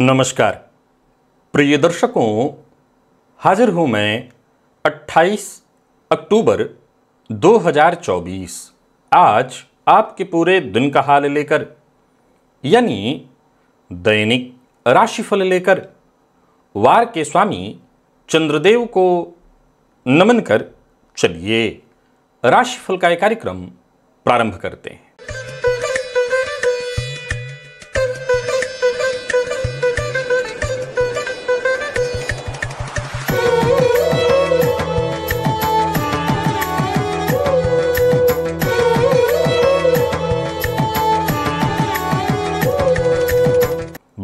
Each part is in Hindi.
नमस्कार प्रिय दर्शकों हाजिर हूं मैं 28 अक्टूबर 2024 आज आपके पूरे दिन का हाल लेकर यानी दैनिक राशिफल लेकर वार के स्वामी चंद्रदेव को नमन कर चलिए राशिफल का यह कार्यक्रम प्रारंभ करते हैं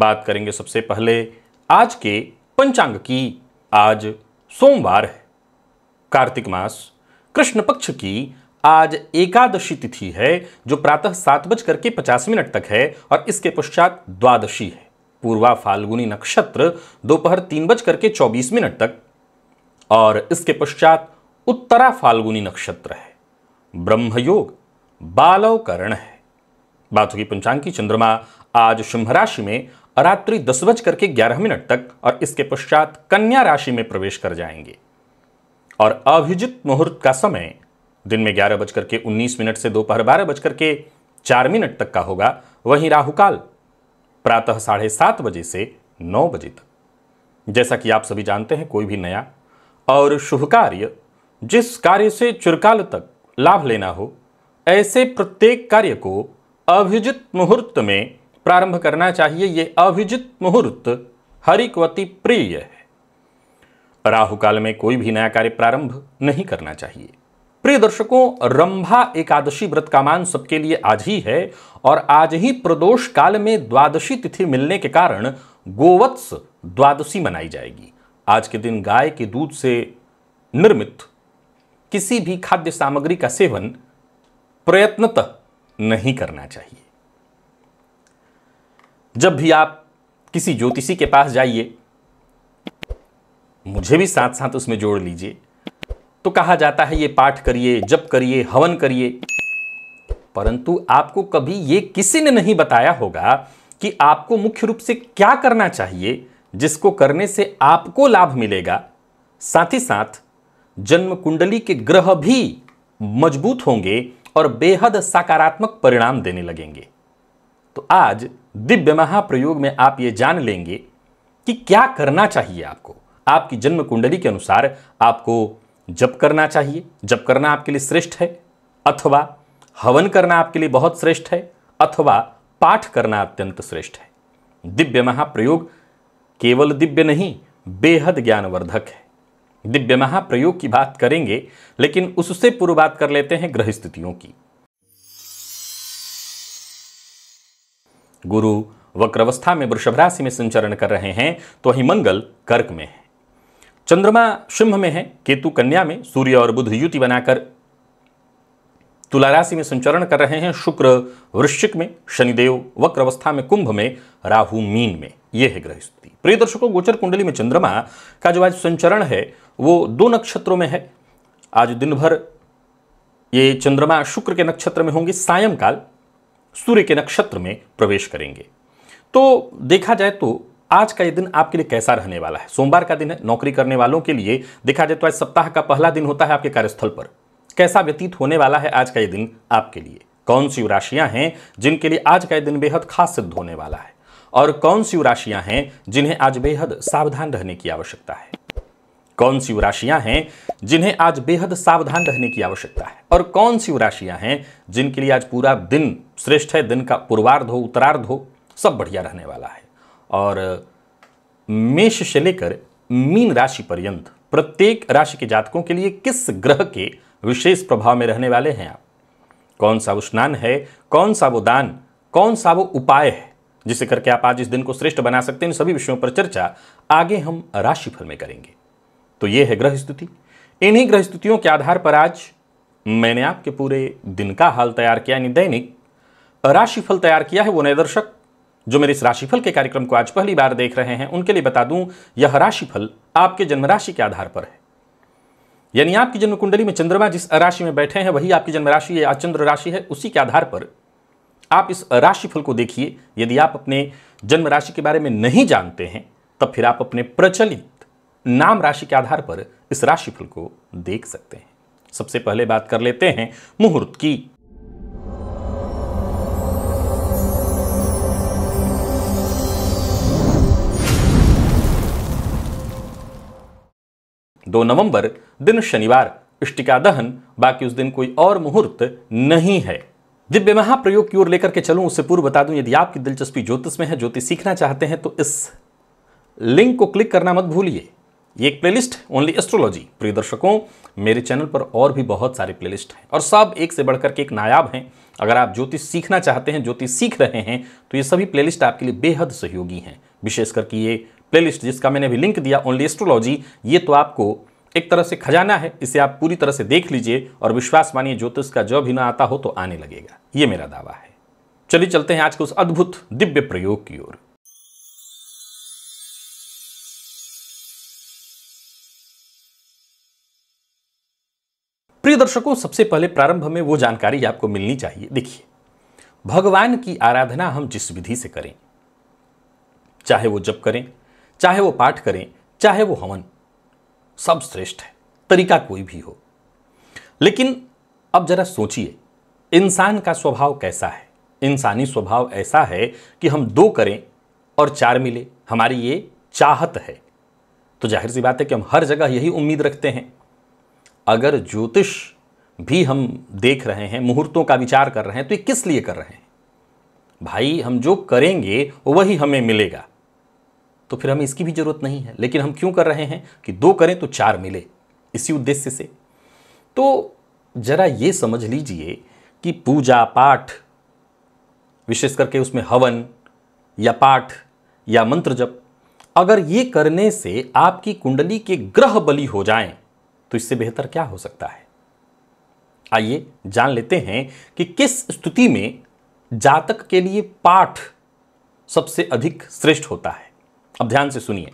बात करेंगे सबसे पहले आज के पंचांग की आज सोमवार है कार्तिक मास कृष्ण पक्ष की आज एकादशी तिथि है जो प्रातः सात बज करके पचास मिनट तक है और इसके पश्चात द्वादशी है पूर्वा फाल्गुनी नक्षत्र दोपहर तीन बज करके चौबीस मिनट तक और इसके पश्चात उत्तरा फाल्गुनी नक्षत्र है ब्रह्मयोग बालवकरण है बात होगी पंचांग की चंद्रमा आज शुंभ राशि में रात्रि दस बज करके ग्यारह मिनट तक और इसके पश्चात कन्या राशि में प्रवेश कर जाएंगे और अभिजित मुहूर्त का समय दिन में ग्यारह बजकर के उन्नीस मिनट से दोपहर बारह बजकर के चार मिनट तक का होगा वहीं राहुकाल प्रातः साढ़े सात बजे से नौ बजे तक जैसा कि आप सभी जानते हैं कोई भी नया और शुभ कार्य जिस कार्य से चुरकाल तक लाभ लेना हो ऐसे प्रत्येक कार्य को अभिजित मुहूर्त में प्रारंभ करना चाहिए यह अभिजित मुहूर्त हरिकवती प्रिय है राहु काल में कोई भी नया कार्य प्रारंभ नहीं करना चाहिए प्रिय दर्शकों रंभा एकादशी व्रत का मान सबके लिए आज ही है और आज ही प्रदोष काल में द्वादशी तिथि मिलने के कारण गोवत्स द्वादशी मनाई जाएगी आज के दिन गाय के दूध से निर्मित किसी भी खाद्य सामग्री का सेवन प्रयत्नतः नहीं करना चाहिए जब भी आप किसी ज्योतिषी के पास जाइए मुझे भी साथ साथ उसमें जोड़ लीजिए तो कहा जाता है ये पाठ करिए जप करिए हवन करिए परंतु आपको कभी ये किसी ने नहीं बताया होगा कि आपको मुख्य रूप से क्या करना चाहिए जिसको करने से आपको लाभ मिलेगा साथ ही साथ जन्म कुंडली के ग्रह भी मजबूत होंगे और बेहद सकारात्मक परिणाम देने लगेंगे तो आज दिव्य महाप्रयोग में आप ये जान लेंगे कि क्या करना चाहिए आपको आपकी जन्म कुंडली के अनुसार आपको जप करना चाहिए जप करना आपके लिए श्रेष्ठ है अथवा हवन करना आपके लिए बहुत श्रेष्ठ है अथवा पाठ करना अत्यंत श्रेष्ठ है दिव्य महाप्रयोग केवल दिव्य नहीं बेहद ज्ञानवर्धक है दिव्य महाप्रयोग की बात करेंगे लेकिन उससे पूर्व बात कर लेते हैं ग्रह स्थितियों की गुरु वक्रवस्था में वृषभ राशि में संचरण कर रहे हैं तो वहीं मंगल कर्क में है चंद्रमा सिंह में है केतु कन्या में सूर्य और बुध युति बनाकर तुला राशि में संचरण कर रहे हैं शुक्र वृश्चिक में शनिदेव वक्र अवस्था में कुंभ में राहु मीन में यह है ग्रह स्थिति प्रिय दर्शकों गोचर कुंडली में चंद्रमा का जो आज संचरण है वो दो नक्षत्रों में है आज दिन भर ये चंद्रमा शुक्र के नक्षत्र में होंगे सायंकाल सूर्य के नक्षत्र में प्रवेश करेंगे तो देखा जाए तो आज का ये दिन आपके लिए कैसा रहने वाला है सोमवार का दिन है नौकरी करने वालों के लिए देखा जाए तो आज सप्ताह का पहला दिन होता है आपके कार्यस्थल पर कैसा व्यतीत होने वाला है आज का ये दिन आपके लिए कौन सी राशियां हैं जिनके लिए आज का ये दिन बेहद खास सिद्ध होने वाला है और कौन सी राशियां हैं जिन्हें आज बेहद सावधान रहने की आवश्यकता है कौन सी राशियां हैं जिन्हें आज बेहद सावधान रहने की आवश्यकता है और कौन सी राशियां हैं जिनके लिए आज पूरा दिन श्रेष्ठ है दिन का पूर्वार्ध हो उत्तरार्ध हो सब बढ़िया रहने वाला है और मेष से लेकर मीन राशि पर्यंत प्रत्येक राशि के जातकों के लिए किस ग्रह के विशेष प्रभाव में रहने वाले हैं आप कौन सा वो स्नान है कौन सा वो दान कौन सा वो उपाय है जिसे करके आप आज इस दिन को श्रेष्ठ बना सकते हैं इन सभी विषयों पर चर्चा आगे हम राशिफल में करेंगे तो ये है ग्रह स्थिति इन्हीं ग्रह स्थितियों के आधार पर आज मैंने आपके पूरे दिन का हाल तैयार किया यानी दैनिक राशिफल तैयार किया है वो नए दर्शक जो मेरे इस राशिफल के कार्यक्रम को आज पहली बार देख रहे हैं उनके लिए बता दूं यह राशिफल आपके जन्म राशि के आधार पर है यानी आपकी जन्म कुंडली में चंद्रमा जिस राशि में बैठे हैं वही आपकी जन्म राशि या चंद्र राशि है उसी के आधार पर आप इस राशिफल को देखिए यदि आप अपने जन्म राशि के बारे में नहीं जानते हैं तब फिर आप अपने प्रचलित नाम राशि के आधार पर इस राशिफल को देख सकते हैं सबसे पहले बात कर लेते हैं मुहूर्त की दो नवंबर दिन शनिवार इष्टिका दहन बाकी उस दिन कोई और मुहूर्त नहीं है दिव्य महाप्रयोग की ओर लेकर के चलूं उससे पूर्व बता दूं यदि आपकी दिलचस्पी ज्योतिष में है ज्योतिष सीखना चाहते हैं तो इस लिंक को क्लिक करना मत भूलिए ये एक प्लेलिस्ट ओनली एस्ट्रोलॉजी प्रिय दर्शकों मेरे चैनल पर और भी बहुत सारे प्लेलिस्ट हैं और सब एक से बढ़कर के एक नायाब हैं अगर आप ज्योतिष सीखना चाहते हैं ज्योतिष सीख रहे हैं तो ये सभी प्लेलिस्ट आपके लिए बेहद सहयोगी हैं विशेष करके ये प्लेलिस्ट जिसका मैंने अभी लिंक दिया ओनली एस्ट्रोलॉजी ये तो आपको एक तरह से खजाना है इसे आप पूरी तरह से देख लीजिए और विश्वास मानिए ज्योतिष का जो भी ना आता हो तो आने लगेगा ये मेरा दावा है चलिए चलते हैं आज के उस अद्भुत दिव्य प्रयोग की ओर प्रिय दर्शकों सबसे पहले प्रारंभ में वो जानकारी आपको मिलनी चाहिए देखिए भगवान की आराधना हम जिस विधि से करें चाहे वो जप करें चाहे वो पाठ करें चाहे वो हवन सब श्रेष्ठ है तरीका कोई भी हो लेकिन अब जरा सोचिए इंसान का स्वभाव कैसा है इंसानी स्वभाव ऐसा है कि हम दो करें और चार मिले हमारी ये चाहत है तो जाहिर सी बात है कि हम हर जगह यही उम्मीद रखते हैं अगर ज्योतिष भी हम देख रहे हैं मुहूर्तों का विचार कर रहे हैं तो ये किस लिए कर रहे हैं भाई हम जो करेंगे वही हमें मिलेगा तो फिर हमें इसकी भी ज़रूरत नहीं है लेकिन हम क्यों कर रहे हैं कि दो करें तो चार मिले इसी उद्देश्य से तो ज़रा ये समझ लीजिए कि पूजा पाठ विशेष करके उसमें हवन या पाठ या मंत्र जप अगर ये करने से आपकी कुंडली के ग्रह बली हो जाएं तो इससे बेहतर क्या हो सकता है आइए जान लेते हैं कि किस स्तुति में जातक के लिए पाठ सबसे अधिक श्रेष्ठ होता है अब ध्यान से सुनिए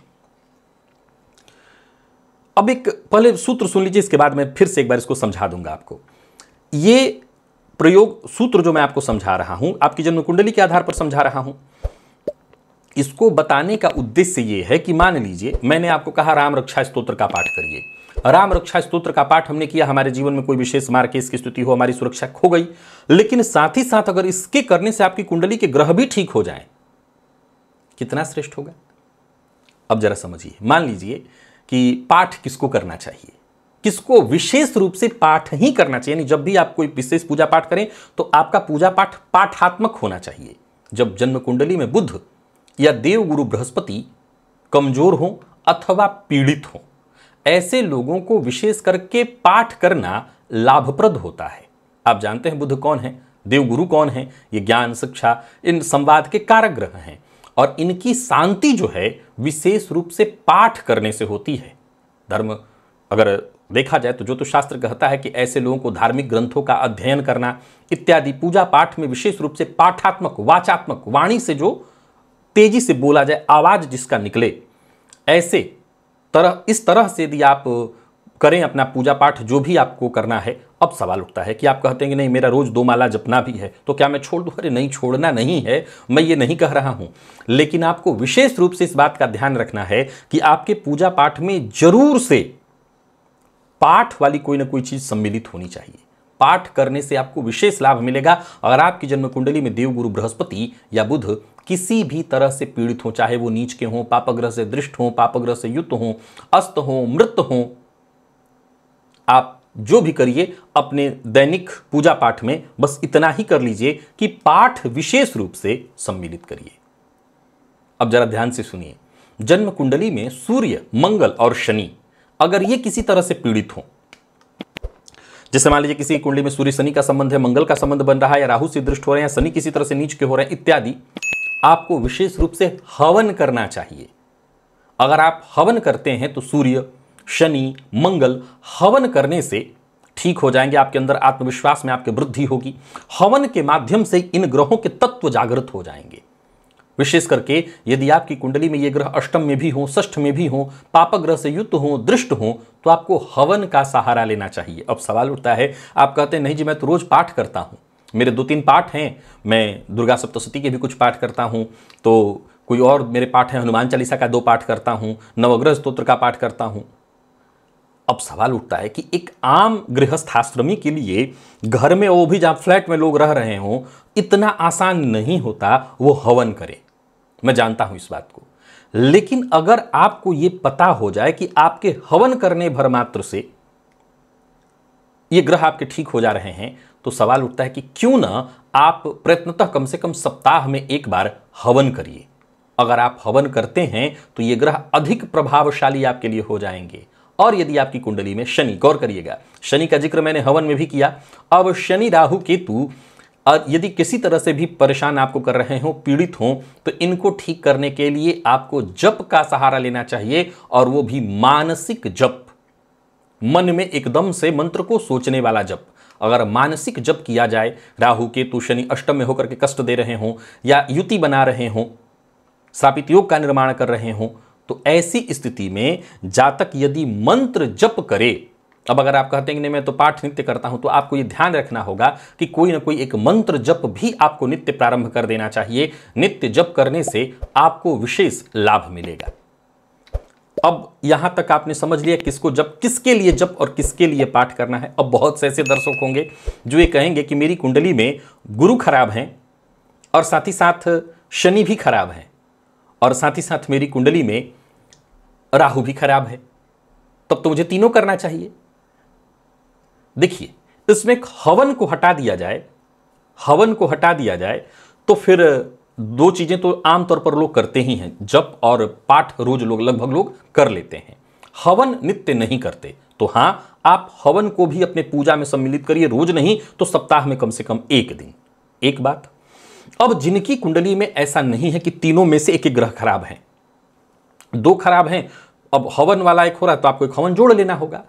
अब एक पहले सूत्र सुन लीजिए इसके बाद मैं फिर से एक बार इसको समझा दूंगा आपको ये प्रयोग सूत्र जो मैं आपको समझा रहा हूं आपकी जन्म कुंडली के आधार पर समझा रहा हूं इसको बताने का उद्देश्य यह है कि मान लीजिए मैंने आपको कहा राम रक्षा स्त्रोत्र का पाठ करिए राम रक्षा स्त्रोत्र का पाठ हमने किया हमारे जीवन में कोई विशेष मार केस की स्तुति हो हमारी सुरक्षा खो गई लेकिन साथ ही साथ अगर इसके करने से आपकी कुंडली के ग्रह भी ठीक हो जाए कितना श्रेष्ठ होगा अब जरा समझिए मान लीजिए कि पाठ किसको करना चाहिए किसको विशेष रूप से पाठ ही करना चाहिए यानी जब भी आप कोई विशेष पूजा पाठ करें तो आपका पूजा पाठ पाठात्मक होना चाहिए जब जन्म कुंडली में बुद्ध या देवगुरु बृहस्पति कमजोर हो अथवा पीड़ित हो ऐसे लोगों को विशेष करके पाठ करना लाभप्रद होता है आप जानते हैं बुद्ध कौन है देवगुरु कौन है ये ज्ञान शिक्षा इन संवाद के कारक ग्रह हैं और इनकी शांति जो है विशेष रूप से पाठ करने से होती है धर्म अगर देखा जाए तो जो तो शास्त्र कहता है कि ऐसे लोगों को धार्मिक ग्रंथों का अध्ययन करना इत्यादि पूजा पाठ में विशेष रूप से पाठात्मक वाचात्मक वाणी से जो तेजी से बोला जाए आवाज जिसका निकले ऐसे तरह इस तरह से यदि आप करें अपना पूजा पाठ जो भी आपको करना है अब सवाल उठता है कि आप कहते हैं कि नहीं मेरा रोज़ दो माला जपना भी है तो क्या मैं छोड़ दूँ अरे नहीं छोड़ना नहीं है मैं ये नहीं कह रहा हूँ लेकिन आपको विशेष रूप से इस बात का ध्यान रखना है कि आपके पूजा पाठ में जरूर से पाठ वाली कोई ना कोई चीज़ सम्मिलित होनी चाहिए पाठ करने से आपको विशेष लाभ मिलेगा अगर आपकी जन्म कुंडली में देवगुरु बृहस्पति या बुध किसी भी तरह से पीड़ित हो चाहे वो नीच के हों पापग्रह से दृष्ट हों पापग्रह से युक्त हों अस्त हों मृत हों आप जो भी करिए अपने दैनिक पूजा पाठ में बस इतना ही कर लीजिए कि पाठ विशेष रूप से सम्मिलित करिए अब जरा ध्यान से सुनिए जन्म कुंडली में सूर्य मंगल और शनि अगर ये किसी तरह से पीड़ित हों जैसे मान लीजिए किसी कुंडली में सूर्य शनि का संबंध है मंगल का संबंध बन रहा है या राहु से दृष्ट हो रहे हैं शनि किसी तरह से नीच के हो रहे हैं इत्यादि आपको विशेष रूप से हवन करना चाहिए अगर आप हवन करते हैं तो सूर्य शनि मंगल हवन करने से ठीक हो जाएंगे आपके अंदर आत्मविश्वास में आपकी वृद्धि होगी हवन के माध्यम से इन ग्रहों के तत्व जागृत हो जाएंगे विशेष करके यदि आपकी कुंडली में ये ग्रह अष्टम में भी हों षष्ठ में भी हों ग्रह से युक्त हों दृष्ट हों तो आपको हवन का सहारा लेना चाहिए अब सवाल उठता है आप कहते हैं नहीं जी मैं तो रोज पाठ करता हूं मेरे दो तीन पाठ हैं मैं दुर्गा सप्तशती के भी कुछ पाठ करता हूँ तो कोई और मेरे पाठ हैं हनुमान चालीसा का दो पाठ करता हूँ नवग्रह स्त्रोत्र का पाठ करता हूँ अब सवाल उठता है कि एक आम गृहस्थाश्रमी के लिए घर में वो भी जहाँ फ्लैट में लोग रह रहे हों इतना आसान नहीं होता वो हवन करें मैं जानता हूँ इस बात को लेकिन अगर आपको ये पता हो जाए कि आपके हवन करने भर मात्र से ये ग्रह आपके ठीक हो जा रहे हैं तो सवाल उठता है कि क्यों ना आप प्रयत्नतः कम से कम सप्ताह में एक बार हवन करिए अगर आप हवन करते हैं तो ये ग्रह अधिक प्रभावशाली आपके लिए हो जाएंगे और यदि आपकी कुंडली में शनि गौर करिएगा शनि का जिक्र मैंने हवन में भी किया अब शनि राहु केतु और यदि किसी तरह से भी परेशान आपको कर रहे हो पीड़ित हो तो इनको ठीक करने के लिए आपको जप का सहारा लेना चाहिए और वो भी मानसिक जप मन में एकदम से मंत्र को सोचने वाला जप अगर मानसिक जब किया जाए राहु केतु शनि अष्टम में होकर के कष्ट दे रहे हों या युति बना रहे हों स्थापित योग का निर्माण कर रहे हों तो ऐसी स्थिति में जातक यदि मंत्र जप करे अब अगर आप कहते हैं कि नहीं मैं तो पाठ नित्य करता हूं तो आपको ये ध्यान रखना होगा कि कोई ना कोई एक मंत्र जप भी आपको नित्य प्रारंभ कर देना चाहिए नित्य जप करने से आपको विशेष लाभ मिलेगा अब यहां तक आपने समझ लिया किसको जब किसके लिए जब और किसके लिए पाठ करना है अब बहुत से ऐसे दर्शक होंगे जो ये कहेंगे कि मेरी कुंडली में गुरु खराब हैं और साथ ही साथ शनि भी खराब है और साथ ही साथ मेरी कुंडली में राहु भी खराब है तब तो मुझे तीनों करना चाहिए देखिए इसमें हवन को हटा दिया जाए हवन को हटा दिया जाए तो फिर दो चीज़ें तो आमतौर पर लोग करते ही हैं जप और पाठ रोज लोग लगभग लोग कर लेते हैं हवन नित्य नहीं करते तो हाँ आप हवन को भी अपने पूजा में सम्मिलित करिए रोज नहीं तो सप्ताह में कम से कम एक दिन एक बात अब जिनकी कुंडली में ऐसा नहीं है कि तीनों में से एक एक ग्रह खराब हैं दो खराब हैं अब हवन वाला एक हो रहा है तो आपको एक हवन जोड़ लेना होगा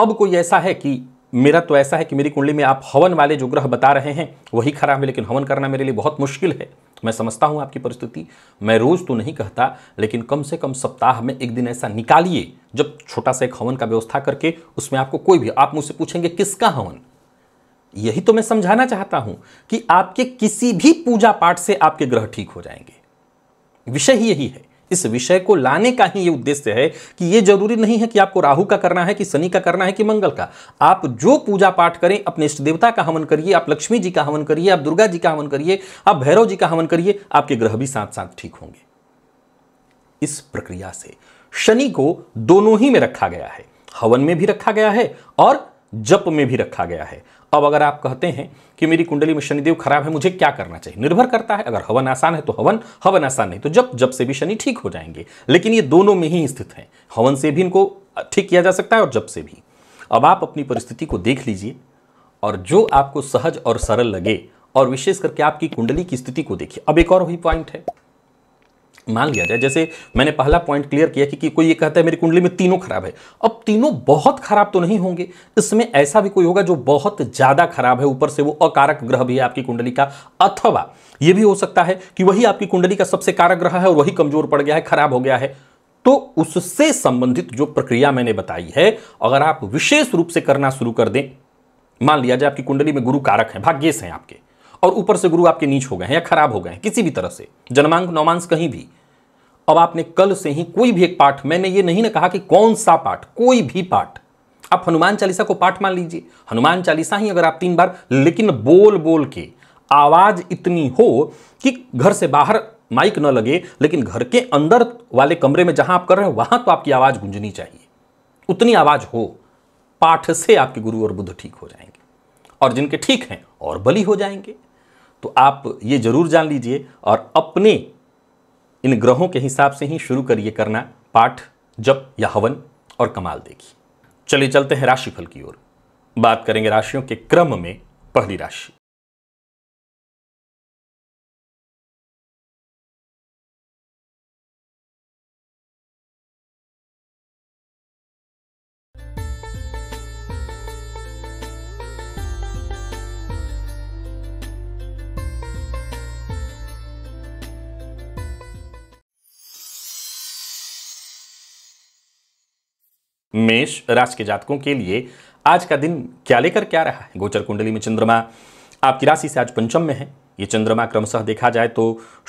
अब कोई ऐसा है कि मेरा तो ऐसा है कि मेरी कुंडली में आप हवन वाले जो ग्रह बता रहे हैं वही खराब है लेकिन हवन करना मेरे लिए बहुत मुश्किल है मैं समझता हूँ आपकी परिस्थिति मैं रोज़ तो नहीं कहता लेकिन कम से कम सप्ताह में एक दिन ऐसा निकालिए जब छोटा सा एक हवन का व्यवस्था करके उसमें आपको कोई भी आप मुझसे पूछेंगे किसका हवन यही तो मैं समझाना चाहता हूं कि आपके किसी भी पूजा पाठ से आपके ग्रह ठीक हो जाएंगे विषय ही यही है इस विषय को लाने का ही ये उद्देश्य है कि ये जरूरी नहीं है कि आपको राहु का करना है कि शनि का करना है कि मंगल का आप जो पूजा पाठ करें अपने इष्ट देवता का हवन करिए आप लक्ष्मी जी का हवन करिए आप दुर्गा जी का हवन करिए आप भैरव जी का हवन करिए आपके ग्रह भी साथ साथ ठीक होंगे इस प्रक्रिया से शनि को दोनों ही में रखा गया है हवन में भी रखा गया है और जप में भी रखा गया है अब अगर आप कहते हैं कि मेरी कुंडली में शनिदेव खराब है मुझे क्या करना चाहिए निर्भर करता है अगर हवन आसान है तो हवन हवन आसान नहीं तो जब जब से भी शनि ठीक हो जाएंगे लेकिन ये दोनों में ही स्थित हैं हवन से भी इनको ठीक किया जा सकता है और जब से भी अब आप अपनी परिस्थिति को देख लीजिए और जो आपको सहज और सरल लगे और विशेष करके आपकी कुंडली की स्थिति को देखिए अब एक और वही पॉइंट है मान लिया जाए जैसे मैंने पहला पॉइंट क्लियर किया कि, कि कोई ये कहता है मेरी कुंडली में तीनों खराब है अब तीनों बहुत खराब तो नहीं होंगे इसमें ऐसा भी कोई होगा जो बहुत ज़्यादा खराब है ऊपर से वो अकारक ग्रह भी है आपकी कुंडली का अथवा ये भी हो सकता है कि वही आपकी कुंडली का सबसे कारक ग्रह है और वही कमजोर पड़ गया है खराब हो गया है तो उससे संबंधित जो प्रक्रिया मैंने बताई है अगर आप विशेष रूप से करना शुरू कर दें मान लिया जाए आपकी कुंडली में गुरु कारक है भाग्येश हैं आपके और ऊपर से गुरु आपके नीच हो गए हैं या खराब हो गए हैं किसी भी तरह से जन्मांक नौमांस कहीं भी अब आपने कल से ही कोई भी एक पाठ मैंने ये नहीं ना कहा कि कौन सा पाठ कोई भी पाठ आप हनुमान चालीसा को पाठ मान लीजिए हनुमान चालीसा ही अगर आप तीन बार लेकिन बोल बोल के आवाज इतनी हो कि घर से बाहर माइक न लगे लेकिन घर के अंदर वाले कमरे में जहां आप कर रहे हैं वहां तो आपकी आवाज गूंजनी चाहिए उतनी आवाज हो पाठ से आपके गुरु और बुद्ध ठीक हो जाएंगे और जिनके ठीक हैं और बली हो जाएंगे तो आप ये ज़रूर जान लीजिए और अपने इन ग्रहों के हिसाब से ही शुरू करिए करना पाठ जप या हवन और कमाल देखिए चलिए चलते हैं राशिफल की ओर बात करेंगे राशियों के क्रम में पहली राशि मेष राशि के जातकों के लिए आज का दिन क्या लेकर क्या रहा है गोचर कुंडली में चंद्रमा आपकी राशि से आज पंचम में है ये चंद्रमा क्रमशः देखा जाए तो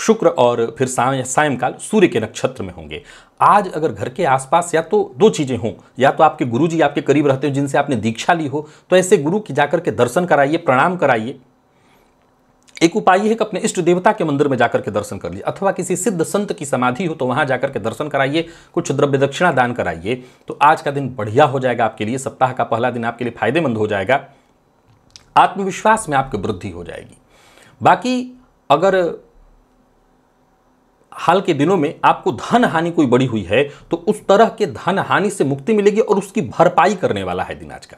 शुक्र और फिर साय सायंकाल सूर्य के नक्षत्र में होंगे आज अगर घर के आसपास या तो दो चीज़ें हों या तो आपके गुरुजी आपके करीब रहते हो जिनसे आपने दीक्षा ली हो तो ऐसे गुरु की जाकर के दर्शन कराइए प्रणाम कराइए एक उपाय है कि अपने इष्ट देवता के मंदिर में जाकर के दर्शन कर लीजिए अथवा किसी सिद्ध संत की समाधि हो तो वहां जाकर के दर्शन कराइए कुछ द्रव्य दक्षिणा दान कराइए तो आज का दिन बढ़िया हो जाएगा आपके लिए सप्ताह का पहला दिन आपके लिए फायदेमंद हो जाएगा आत्मविश्वास में आपकी वृद्धि हो जाएगी बाकी अगर हाल के दिनों में आपको धन हानि कोई बड़ी हुई है तो उस तरह के धन हानि से मुक्ति मिलेगी और उसकी भरपाई करने वाला है दिन आज का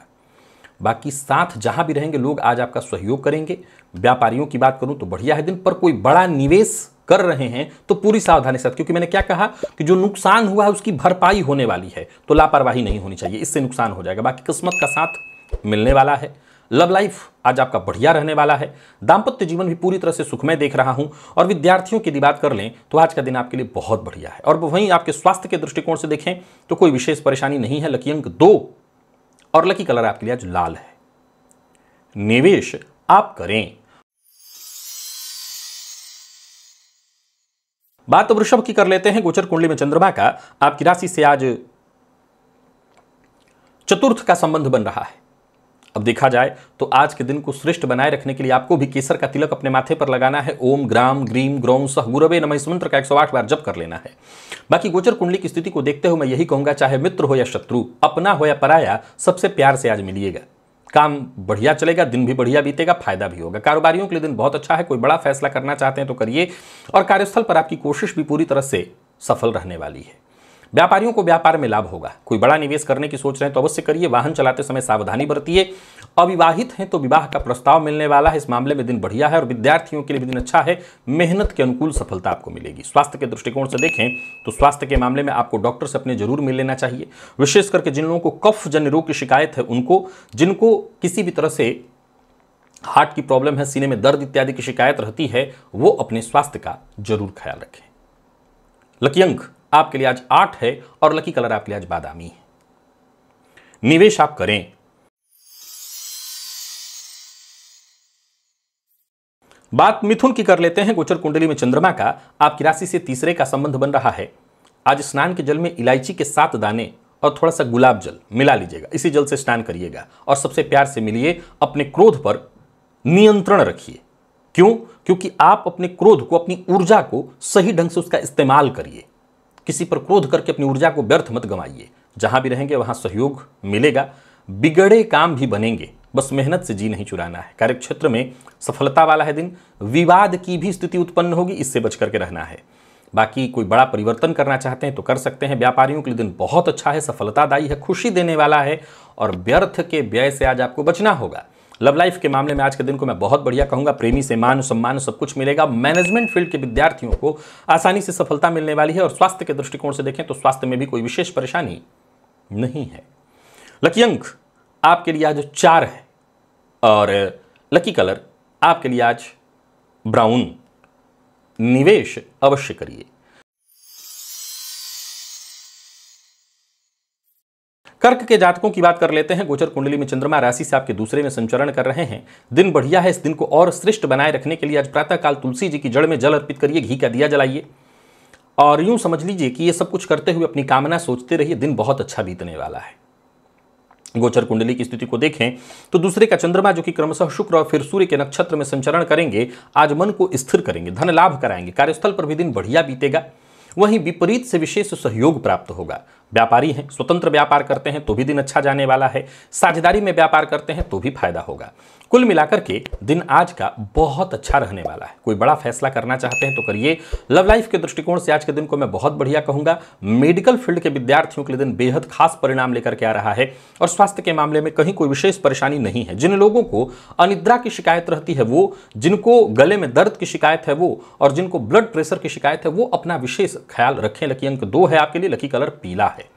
बाकी साथ जहां भी रहेंगे लोग आज आपका सहयोग करेंगे व्यापारियों की बात करूं तो बढ़िया है दिन पर कोई बड़ा निवेश कर रहे हैं तो पूरी सावधानी साथ क्योंकि मैंने क्या कहा कि जो नुकसान हुआ है उसकी भरपाई होने वाली है तो लापरवाही नहीं होनी चाहिए इससे नुकसान हो जाएगा बाकी किस्मत का साथ मिलने वाला है लव लाइफ आज आपका बढ़िया रहने वाला है दाम्पत्य जीवन भी पूरी तरह से सुखमय देख रहा हूं और विद्यार्थियों की बात कर लें तो आज का दिन आपके लिए बहुत बढ़िया है और वहीं आपके स्वास्थ्य के दृष्टिकोण से देखें तो कोई विशेष परेशानी नहीं है लकी अंक दो और लकी कलर आपके लिए आज लाल है निवेश आप करें बात वृषभ की कर लेते हैं गोचर कुंडली में चंद्रमा का आपकी राशि से आज चतुर्थ का संबंध बन रहा है अब देखा जाए तो आज के दिन को श्रेष्ठ बनाए रखने के लिए आपको भी केसर का तिलक अपने माथे पर लगाना है ओम ग्राम ग्रीम ग्रोम सह गुरवे नमः इस मंत्र का 108 बार जप कर लेना है बाकी गोचर कुंडली की स्थिति को देखते हुए मैं यही कहूंगा चाहे मित्र हो या शत्रु अपना हो या पराया सबसे प्यार से आज मिलिएगा काम बढ़िया चलेगा दिन भी बढ़िया बीतेगा फायदा भी होगा कारोबारियों के लिए दिन बहुत अच्छा है कोई बड़ा फैसला करना चाहते हैं तो करिए और कार्यस्थल पर आपकी कोशिश भी पूरी तरह से सफल रहने वाली है व्यापारियों को व्यापार में लाभ होगा कोई बड़ा निवेश करने की सोच रहे हैं तो अवश्य करिए वाहन चलाते समय सावधानी बरतिए अविवाहित हैं तो विवाह का प्रस्ताव मिलने वाला है इस मामले में दिन बढ़िया है और विद्यार्थियों के लिए भी दिन अच्छा है मेहनत के अनुकूल सफलता आपको मिलेगी स्वास्थ्य के दृष्टिकोण से देखें तो स्वास्थ्य के मामले में आपको डॉक्टर से अपने जरूर मिल लेना चाहिए विशेष करके जिन लोगों को कफ जन्य रोग की शिकायत है उनको जिनको किसी भी तरह से हार्ट की प्रॉब्लम है सीने में दर्द इत्यादि की शिकायत रहती है वो अपने स्वास्थ्य का जरूर ख्याल रखें लकी अंक आपके लिए आज आठ है और लकी कलर आपके लिए आज बादामी है निवेश आप करें बात मिथुन की कर लेते हैं गोचर कुंडली में चंद्रमा का आपकी राशि से तीसरे का संबंध बन रहा है आज स्नान के जल में इलायची के सात दाने और थोड़ा सा गुलाब जल मिला लीजिएगा इसी जल से स्नान करिएगा और सबसे प्यार से मिलिए अपने क्रोध पर नियंत्रण रखिए क्यों क्योंकि आप अपने क्रोध को अपनी ऊर्जा को सही ढंग से उसका इस्तेमाल करिए किसी पर क्रोध करके अपनी ऊर्जा को व्यर्थ मत गंवाइए जहाँ भी रहेंगे वहाँ सहयोग मिलेगा बिगड़े काम भी बनेंगे बस मेहनत से जी नहीं चुराना है कार्यक्षेत्र में सफलता वाला है दिन विवाद की भी स्थिति उत्पन्न होगी इससे बच करके रहना है बाकी कोई बड़ा परिवर्तन करना चाहते हैं तो कर सकते हैं व्यापारियों के लिए दिन बहुत अच्छा है सफलतादायी है खुशी देने वाला है और व्यर्थ के व्यय से आज आपको बचना होगा लव लाइफ के मामले में आज के दिन को मैं बहुत बढ़िया कहूंगा प्रेमी से मान सम्मान सब कुछ मिलेगा मैनेजमेंट फील्ड के विद्यार्थियों को आसानी से सफलता मिलने वाली है और स्वास्थ्य के दृष्टिकोण से देखें तो स्वास्थ्य में भी कोई विशेष परेशानी नहीं है लकी अंक आपके लिए आज चार है और लकी कलर आपके लिए आज ब्राउन निवेश अवश्य करिए कर्क के जातकों की बात कर लेते हैं गोचर कुंडली में चंद्रमा राशि से आपके दूसरे में संचरण कर रहे हैं दिन बढ़िया है इस दिन को और श्रेष्ठ बनाए रखने के लिए आज प्रातःकाल तुलसी जी की जड़ में जल अर्पित करिए घी का दिया जलाइए और यूं समझ लीजिए कि ये सब कुछ करते हुए अपनी कामना सोचते रहिए दिन बहुत अच्छा बीतने वाला है गोचर कुंडली की स्थिति को देखें तो दूसरे का चंद्रमा जो कि क्रमशः शुक्र और फिर सूर्य के नक्षत्र में संचरण करेंगे आज मन को स्थिर करेंगे धन लाभ कराएंगे कार्यस्थल पर भी दिन बढ़िया बीतेगा वहीं विपरीत से विशेष सहयोग प्राप्त होगा व्यापारी हैं स्वतंत्र व्यापार करते हैं तो भी दिन अच्छा जाने वाला है साझेदारी में व्यापार करते हैं तो भी फायदा होगा कुल मिलाकर के दिन आज का बहुत अच्छा रहने वाला है कोई बड़ा फैसला करना चाहते हैं तो करिए लव लाइफ के दृष्टिकोण से आज के दिन को मैं बहुत बढ़िया कहूंगा मेडिकल फील्ड के विद्यार्थियों के लिए दिन बेहद खास परिणाम लेकर के आ रहा है और स्वास्थ्य के मामले में कहीं कोई विशेष परेशानी नहीं है जिन लोगों को अनिद्रा की शिकायत रहती है वो जिनको गले में दर्द की शिकायत है वो और जिनको ब्लड प्रेशर की शिकायत है वो अपना विशेष ख्याल रखें लकी अंक दो है आपके लिए लकी कलर पीला है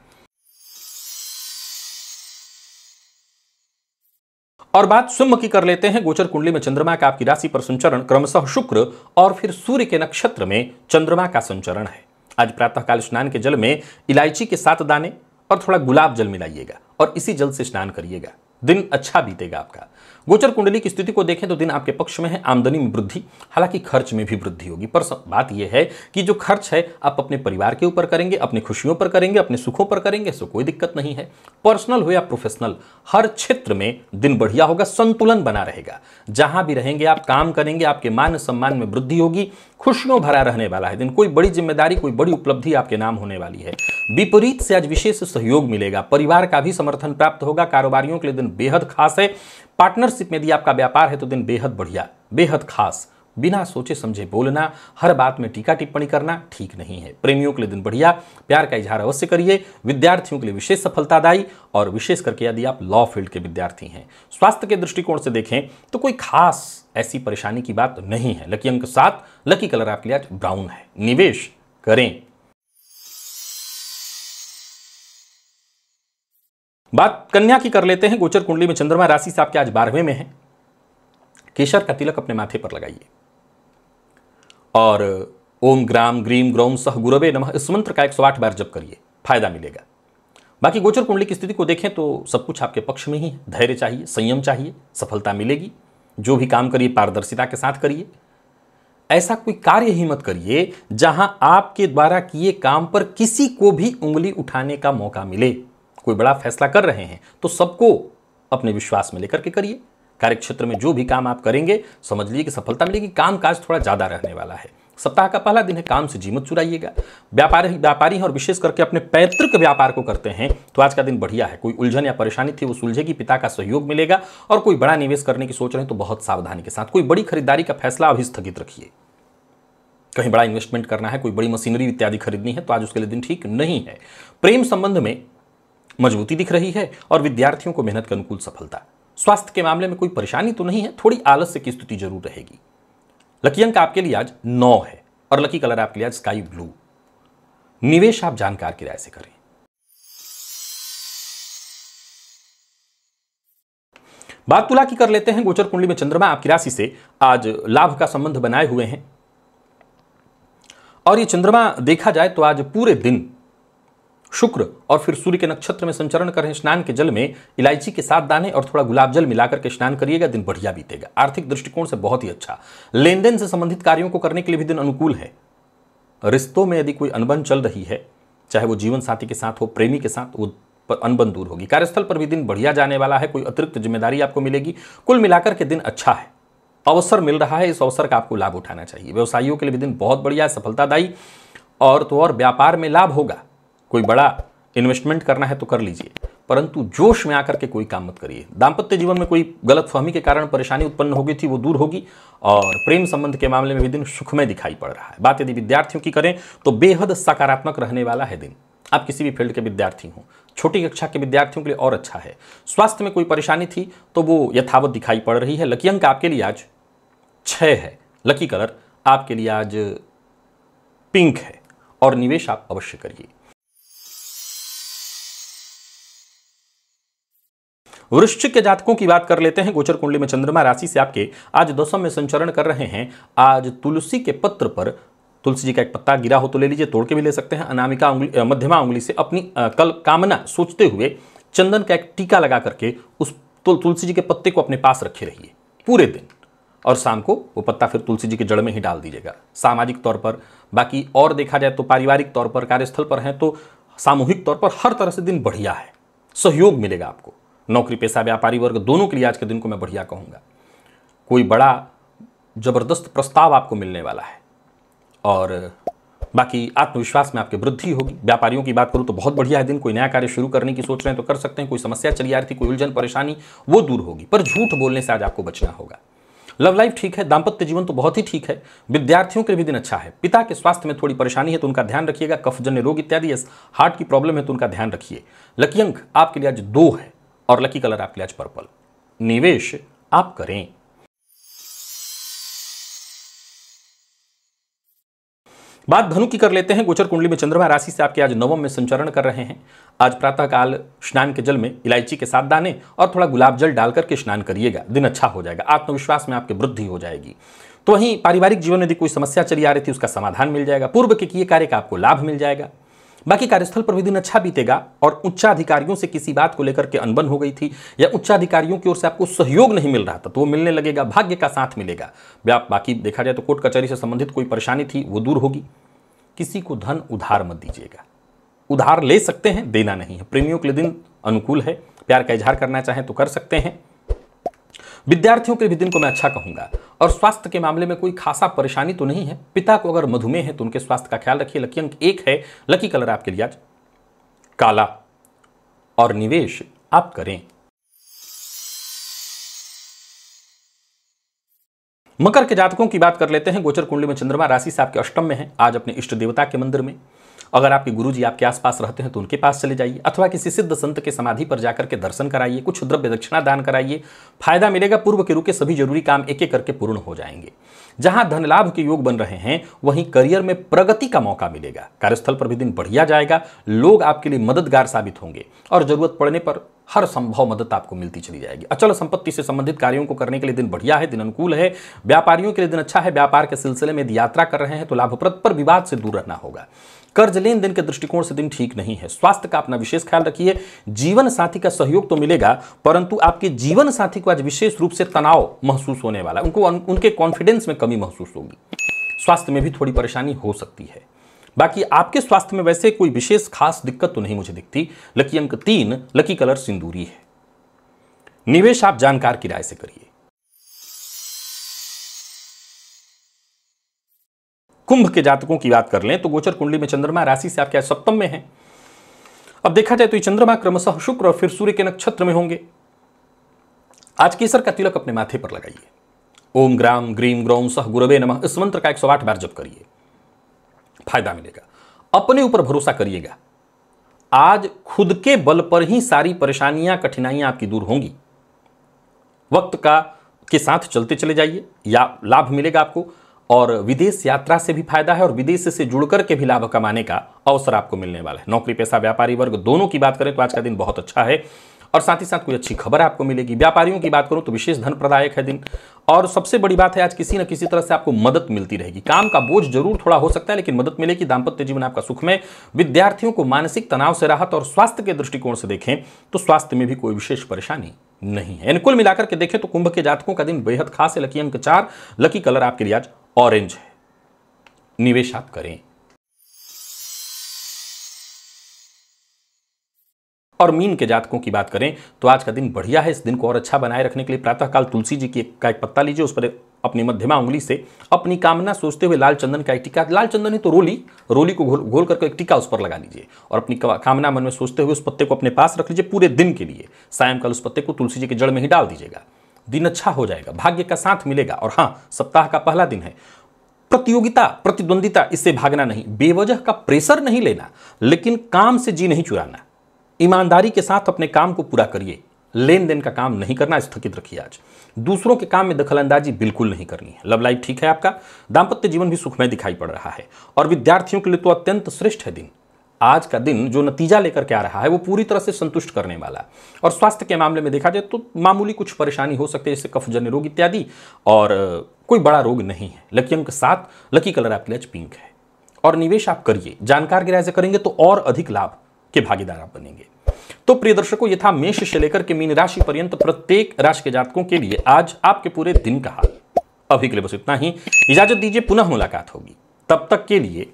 और बात सुम की कर लेते हैं गोचर कुंडली में चंद्रमा का आपकी राशि पर संचरण क्रमशः शुक्र और फिर सूर्य के नक्षत्र में चंद्रमा का संचरण है आज प्रातःकाल स्नान के जल में इलायची के सात दाने और थोड़ा गुलाब जल मिलाइएगा और इसी जल से स्नान करिएगा दिन अच्छा बीतेगा आपका गोचर कुंडली की स्थिति को देखें तो दिन आपके पक्ष में है आमदनी में वृद्धि हालांकि खर्च में भी वृद्धि होगी पर बात यह है कि जो खर्च है आप अपने परिवार के ऊपर करेंगे अपनी खुशियों पर करेंगे अपने सुखों पर करेंगे सो कोई दिक्कत नहीं है पर्सनल हो या प्रोफेशनल हर क्षेत्र में दिन बढ़िया होगा संतुलन बना रहेगा जहां भी रहेंगे आप काम करेंगे आपके मान सम्मान में वृद्धि होगी खुशनो भरा रहने वाला है दिन कोई बड़ी जिम्मेदारी कोई बड़ी उपलब्धि आपके नाम होने वाली है विपरीत से आज विशेष सहयोग मिलेगा परिवार का भी समर्थन प्राप्त होगा कारोबारियों के लिए दिन बेहद खास है पार्टनरशिप में यदि आपका व्यापार है तो दिन बेहद बढ़िया बेहद खास बिना सोचे समझे बोलना हर बात में टीका टिप्पणी करना ठीक नहीं है प्रेमियों के लिए दिन बढ़िया प्यार का इजहार अवश्य करिए विद्यार्थियों के लिए विशेष सफलतादायी और विशेष करके यदि आप लॉ फील्ड के विद्यार्थी हैं स्वास्थ्य के दृष्टिकोण से देखें तो कोई खास ऐसी परेशानी की बात नहीं है लकी अंक सात लकी कलर आपके लिए आज ब्राउन है निवेश करें बात कन्या की कर लेते हैं गोचर कुंडली में चंद्रमा राशि से आपके आज बारहवें में है केशर का तिलक अपने माथे पर लगाइए और ओम ग्राम ग्रीम ग्रौम सह गुरवे नमः इस मंत्र का एक सौ आठ बार जब करिए फायदा मिलेगा बाकी गोचर कुंडली की स्थिति को देखें तो सब कुछ आपके पक्ष में ही है धैर्य चाहिए संयम चाहिए सफलता मिलेगी जो भी काम करिए पारदर्शिता के साथ करिए ऐसा कोई कार्य ही मत करिए जहां आपके द्वारा किए काम पर किसी को भी उंगली उठाने का मौका मिले कोई बड़ा फैसला कर रहे हैं तो सबको अपने विश्वास में लेकर के करिए कार्यक्षेत्र में जो भी काम आप करेंगे समझ लीजिए कि सफलता मिलेगी काम काज थोड़ा ज़्यादा रहने वाला है सप्ताह का पहला दिन है काम से जीमत चुराइएगा व्यापारी व्यापारी हैं और विशेष करके अपने पैतृक व्यापार को करते हैं तो आज का दिन बढ़िया है कोई उलझन या परेशानी थी वो सुलझेगी पिता का सहयोग मिलेगा और कोई बड़ा निवेश करने की सोच रहे हैं तो बहुत सावधानी के साथ कोई बड़ी खरीदारी का फैसला अभी स्थगित रखिए कहीं बड़ा इन्वेस्टमेंट करना है कोई बड़ी मशीनरी इत्यादि खरीदनी है तो आज उसके लिए दिन ठीक नहीं है प्रेम संबंध में मजबूती दिख रही है और विद्यार्थियों को मेहनत के अनुकूल सफलता स्वास्थ्य के मामले में कोई परेशानी तो नहीं है थोड़ी आलस्य की स्थिति जरूर रहेगी लकी अंक आपके लिए आज नौ है और लकी कलर आपके लिए आज स्काई ब्लू निवेश आप जानकार की राय से करें बात तुला की कर लेते हैं गोचर कुंडली में चंद्रमा आपकी राशि से आज लाभ का संबंध बनाए हुए हैं और ये चंद्रमा देखा जाए तो आज पूरे दिन शुक्र और फिर सूर्य के नक्षत्र में संचरण करें स्नान के जल में इलायची के साथ दाने और थोड़ा गुलाब जल मिलाकर के स्नान करिएगा दिन बढ़िया बीतेगा आर्थिक दृष्टिकोण से बहुत ही अच्छा लेन देन से संबंधित कार्यों को करने के लिए भी दिन अनुकूल है रिश्तों में यदि कोई अनबन चल रही है चाहे वो जीवन साथी के साथ हो प्रेमी के साथ वो पर अनबन दूर होगी कार्यस्थल पर भी दिन बढ़िया जाने वाला है कोई अतिरिक्त जिम्मेदारी आपको मिलेगी कुल मिलाकर के दिन अच्छा है अवसर मिल रहा है इस अवसर का आपको लाभ उठाना चाहिए व्यवसायियों के लिए भी दिन बहुत बढ़िया है सफलतादायी और तो और व्यापार में लाभ होगा कोई बड़ा इन्वेस्टमेंट करना है तो कर लीजिए परंतु जोश में आकर के कोई काम मत करिए दाम्पत्य जीवन में कोई गलत फहमी के कारण परेशानी उत्पन्न हो गई थी वो दूर होगी और प्रेम संबंध के मामले में भी दिन सुखमय दिखाई पड़ रहा है बात यदि विद्यार्थियों की करें तो बेहद सकारात्मक रहने वाला है दिन आप किसी भी फील्ड के विद्यार्थी हों छोटी कक्षा के विद्यार्थियों के लिए और अच्छा है स्वास्थ्य में कोई परेशानी थी तो वो यथावत दिखाई पड़ रही है लकी अंक आपके लिए आज छः है लकी कलर आपके लिए आज पिंक है और निवेश आप अवश्य करिए वृश्चिक के जातकों की बात कर लेते हैं गोचर कुंडली में चंद्रमा राशि से आपके आज दशम में संचरण कर रहे हैं आज तुलसी के पत्र पर तुलसी जी का एक पत्ता गिरा हो तो ले लीजिए तोड़ के भी ले सकते हैं अनामिका उंगली मध्यमा उंगली से अपनी कल कामना सोचते हुए चंदन का एक टीका लगा करके उस तुलसी जी के पत्ते को अपने पास रखे रहिए पूरे दिन और शाम को वो पत्ता फिर तुलसी जी के जड़ में ही डाल दीजिएगा सामाजिक तौर पर बाकी और देखा जाए तो पारिवारिक तौर पर कार्यस्थल पर हैं तो सामूहिक तौर पर हर तरह से दिन बढ़िया है सहयोग मिलेगा आपको नौकरी पेशा व्यापारी वर्ग दोनों के लिए आज के दिन को मैं बढ़िया कहूँगा कोई बड़ा ज़बरदस्त प्रस्ताव आपको मिलने वाला है और बाकी आत्मविश्वास में आपकी वृद्धि होगी व्यापारियों की बात करूँ तो बहुत बढ़िया है दिन कोई नया कार्य शुरू करने की सोच रहे हैं तो कर सकते हैं कोई समस्या चली आ रही थी कोई उलझन परेशानी वो दूर होगी पर झूठ बोलने से आज आपको बचना होगा लव लाइफ ठीक है दाम्पत्य जीवन तो बहुत ही ठीक है विद्यार्थियों के भी दिन अच्छा है पिता के स्वास्थ्य में थोड़ी परेशानी है तो उनका ध्यान रखिएगा कफजन्य रोग इत्यादि हार्ट की प्रॉब्लम है तो उनका ध्यान रखिए लकी अंक आपके लिए आज दो है और लकी कलर आपके लिए आज पर्पल निवेश आप करें बात धनु की कर लेते हैं गोचर कुंडली में चंद्रमा राशि से आपके आज नवम में संचरण कर रहे हैं आज प्रातःकाल स्नान के जल में इलायची के साथ दाने और थोड़ा गुलाब जल डालकर के स्नान करिएगा दिन अच्छा हो जाएगा आत्मविश्वास में आपकी वृद्धि हो जाएगी तो वहीं पारिवारिक जीवन में यदि कोई समस्या चली आ रही थी उसका समाधान मिल जाएगा पूर्व के किए कार्य का आपको लाभ मिल जाएगा बाकी कार्यस्थल पर भी दिन अच्छा बीतेगा और उच्चाधिकारियों से किसी बात को लेकर के अनबन हो गई थी या उच्चाधिकारियों की ओर से आपको सहयोग नहीं मिल रहा था तो वो मिलने लगेगा भाग्य का साथ मिलेगा बाकी देखा जाए तो कोर्ट कचहरी से संबंधित कोई परेशानी थी वो दूर होगी किसी को धन उधार मत दीजिएगा उधार ले सकते हैं देना नहीं है प्रेमियों के लिए दिन अनुकूल है प्यार का इजहार करना चाहें तो कर सकते हैं विद्यार्थियों के भी दिन को मैं अच्छा कहूंगा और स्वास्थ्य के मामले में कोई खासा परेशानी तो नहीं है पिता को अगर मधुमेह है तो उनके स्वास्थ्य का ख्याल रखिए लकी अंक एक है लकी कलर आपके लिए आज काला और निवेश आप करें मकर के जातकों की बात कर लेते हैं गोचर कुंडली में चंद्रमा राशि से आपके अष्टम में है आज अपने इष्ट देवता के मंदिर में अगर आपके गुरु जी आपके आसपास रहते हैं तो उनके पास चले जाइए अथवा किसी सिद्ध संत के समाधि पर जाकर के दर्शन कराइए कुछ द्रव्य दक्षिणा दान कराइए फायदा मिलेगा पूर्व के रुके सभी जरूरी काम एक एक करके पूर्ण हो जाएंगे जहां धन लाभ के योग बन रहे हैं वहीं करियर में प्रगति का मौका मिलेगा कार्यस्थल पर भी दिन बढ़िया जाएगा लोग आपके लिए मददगार साबित होंगे और जरूरत पड़ने पर हर संभव मदद आपको मिलती चली जाएगी अचल संपत्ति से संबंधित कार्यों को करने के लिए दिन बढ़िया है दिन अनुकूल है व्यापारियों के लिए दिन अच्छा है व्यापार के सिलसिले में यदि यात्रा कर रहे हैं तो लाभप्रद पर विवाद से दूर रहना होगा कर्ज लेन देन के दृष्टिकोण से दिन ठीक नहीं है स्वास्थ्य का अपना विशेष ख्याल रखिए जीवन साथी का सहयोग तो मिलेगा परंतु आपके जीवन साथी को आज विशेष रूप से तनाव महसूस होने वाला उनको उनके कॉन्फिडेंस में कमी महसूस होगी स्वास्थ्य में भी थोड़ी परेशानी हो सकती है बाकी आपके स्वास्थ्य में वैसे कोई विशेष खास दिक्कत तो नहीं मुझे दिखती लकी अंक तीन लकी कलर सिंदूरी है निवेश आप जानकार की राय से करिए कुंभ के जातकों की बात कर लें तो गोचर कुंडली में चंद्रमा राशि से आपके सप्तम में है अब देखा जाए तो ये चंद्रमा क्रमशः शुक्र और फिर सूर्य के नक्षत्र में होंगे आज केसर का तिलक अपने माथे पर लगाइए ओम ग्राम ग्रीम ग्रोम सह गुरबे नमः इस मंत्र का आठ बार जब करिए फायदा मिलेगा अपने ऊपर भरोसा करिएगा आज खुद के बल पर ही सारी परेशानियां कठिनाइयां आपकी दूर होंगी वक्त का के साथ चलते चले जाइए या लाभ मिलेगा आपको और विदेश यात्रा से भी फायदा है और विदेश से जुड़ करके भी लाभ कमाने का अवसर आपको मिलने वाला है नौकरी पेशा व्यापारी वर्ग दोनों की बात करें तो आज का दिन बहुत अच्छा है और साथ ही साथ कोई अच्छी खबर आपको मिलेगी व्यापारियों की बात करूं तो विशेष धन प्रदायक है दिन और सबसे बड़ी बात है आज किसी न किसी तरह से आपको मदद मिलती रहेगी काम का बोझ जरूर थोड़ा हो सकता है लेकिन मदद मिलेगी दाम्पत्य जीवन आपका सुख में विद्यार्थियों को मानसिक तनाव से राहत और स्वास्थ्य के दृष्टिकोण से देखें तो स्वास्थ्य में भी कोई विशेष परेशानी नहीं है यानी कुल मिलाकर के देखें तो कुंभ के जातकों का दिन बेहद खास है लकी अंक चार लकी कलर आपके लिए आज ऑरेंज है निवेश आप करें और मीन के जातकों की बात करें तो आज का दिन बढ़िया है इस दिन को और अच्छा बनाए रखने के लिए प्रातःकाल तुलसी जी की का एक पत्ता लीजिए उस पर अपनी मध्यमा उंगली से अपनी कामना सोचते हुए लाल चंदन का एक टीका लाल चंदन है तो रोली रोली को घोल घोल करके एक टीका उस पर लगा लीजिए और अपनी कामना मन में सोचते हुए उस पत्ते को अपने पास रख लीजिए पूरे दिन के लिए सायंकाल उस पत्ते को तुलसी जी के जड़ में ही डाल दीजिएगा दिन अच्छा हो जाएगा भाग्य का साथ मिलेगा और हाँ सप्ताह का पहला दिन है प्रतियोगिता प्रतिद्वंदिता इससे भागना नहीं बेवजह का प्रेशर नहीं लेना लेकिन काम से जी नहीं चुराना ईमानदारी के साथ अपने काम को पूरा करिए लेन देन का काम नहीं करना स्थगित रखिए आज दूसरों के काम में अंदाजी बिल्कुल नहीं करनी है लव लाइफ ठीक है आपका दाम्पत्य जीवन भी सुखमय दिखाई पड़ रहा है और विद्यार्थियों के लिए तो अत्यंत श्रेष्ठ है दिन आज का दिन जो नतीजा लेकर के आ रहा है वो पूरी तरह से संतुष्ट करने वाला और स्वास्थ्य के मामले में देखा जाए तो मामूली कुछ परेशानी हो सकती है जैसे कफजन्य रोग इत्यादि और कोई बड़ा रोग नहीं है लकी अंक सात लकी कलर आपके लिए पिंक है और निवेश आप करिए जानकार के करेंगे तो और अधिक लाभ के भागीदार आप बनेंगे तो प्रिय दर्शकों ये था मेष से लेकर के मीन राशि पर्यंत प्रत्येक राशि के जातकों के लिए आज आपके पूरे दिन का हाल अभी के लिए बस इतना ही इजाजत दीजिए पुनः मुलाकात होगी तब तक के लिए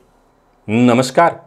नमस्कार